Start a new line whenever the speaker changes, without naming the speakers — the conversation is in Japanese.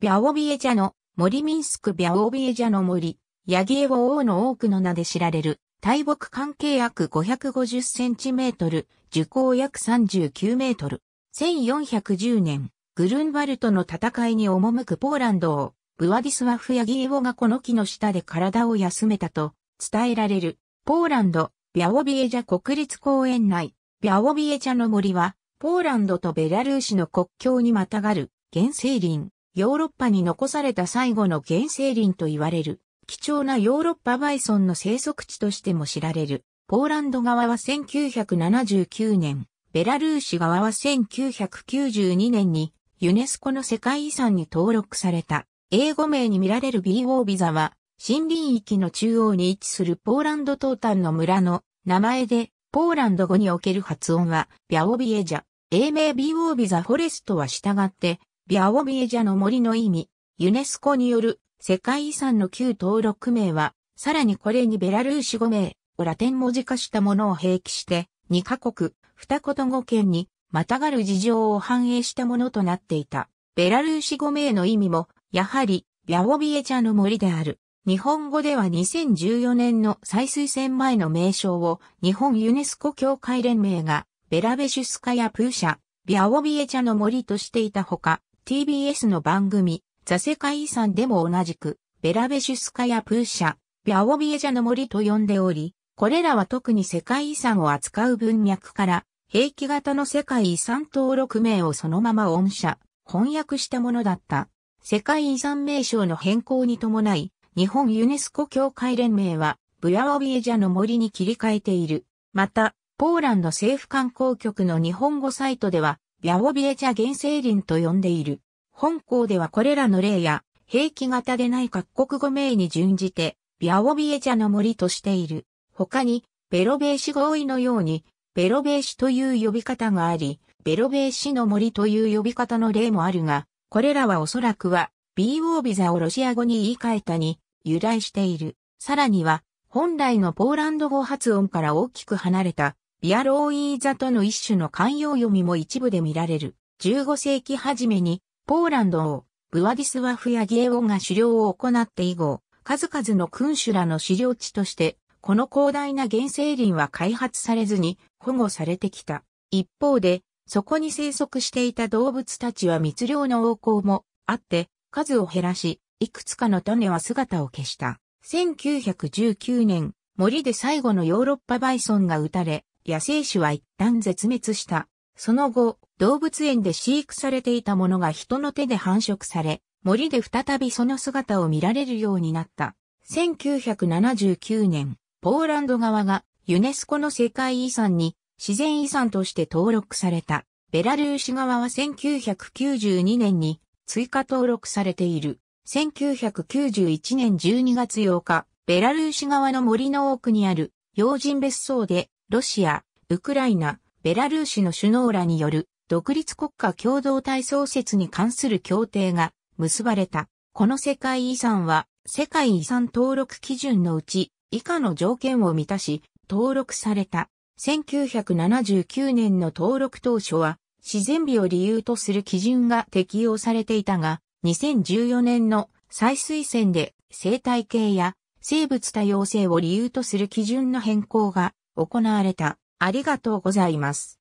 ビャオビエジャの森ミンスクビャオビエジャの森、ヤギエオ王の多くの名で知られる、大木関係約550センチメートル、樹高約39メートル。1410年、グルンバルトの戦いに赴くポーランドを、ブワディスワフヤギエオがこの木の下で体を休めたと伝えられる、ポーランド、ビャオビエジャ国立公園内、ビャオビエジャの森は、ポーランドとベラルーシの国境にまたがる原生林。ヨーロッパに残された最後の原生林と言われる、貴重なヨーロッパバイソンの生息地としても知られる。ポーランド側は1979年、ベラルーシ側は1992年にユネスコの世界遺産に登録された。英語名に見られる BO ビザは森林域の中央に位置するポーランド東端の村の名前で、ポーランド語における発音はビャオビエジャ。英名 BO ビザフォレストは従ってビアオビエジャの森の意味、ユネスコによる世界遺産の旧登録名は、さらにこれにベラルーシ語名をラテン文字化したものを併記して、2カ国、二言語圏にまたがる事情を反映したものとなっていた。ベラルーシ語名の意味も、やはり、ビャオビエジャの森である。日本語では2014年の再推薦前の名称を日本ユネスコ協会連盟がベラベシュスカやプーシャ、ビャオビエジャの森としていたほか、TBS の番組、ザ世界遺産でも同じく、ベラベシュスカやプーシャ、ビャオビエジャの森と呼んでおり、これらは特に世界遺産を扱う文脈から、兵器型の世界遺産登録名をそのまま御社、翻訳したものだった。世界遺産名称の変更に伴い、日本ユネスコ協会連盟は、ブヤオビエジャの森に切り替えている。また、ポーランド政府観光局の日本語サイトでは、ビャオビエチャ原生林と呼んでいる。本校ではこれらの例や、兵器型でない各国語名に準じて、ビャオビエチャの森としている。他に、ベロベーシ語多いのように、ベロベーシという呼び方があり、ベロベーシの森という呼び方の例もあるが、これらはおそらくは、BO ビザをロシア語に言い換えたに由来している。さらには、本来のポーランド語発音から大きく離れたビアローイーザとの一種の慣用読みも一部で見られる。15世紀初めに、ポーランド王、ブワディスワフやギエオが狩猟を行って以後、数々の君主らの狩猟地として、この広大な原生林は開発されずに保護されてきた。一方で、そこに生息していた動物たちは密猟の横行もあって、数を減らし、いくつかの種は姿を消した。1919年、森で最後のヨーロッパバイソンが撃たれ、野生種は一旦絶滅した。その後、動物園で飼育されていたものが人の手で繁殖され、森で再びその姿を見られるようになった。1979年、ポーランド側がユネスコの世界遺産に自然遺産として登録された。ベラルーシ側は1992年に追加登録されている。1991年12月8日、ベラルーシ側の森の奥にある要人別荘でロシア、ウクライナ、ベラルーシの首脳らによる独立国家共同体創設に関する協定が結ばれた。この世界遺産は世界遺産登録基準のうち以下の条件を満たし登録された。1979年の登録当初は自然美を理由とする基準が適用されていたが2014年の再推薦で生態系や生物多様性を理由とする基準の変更が行われた。ありがとうございます。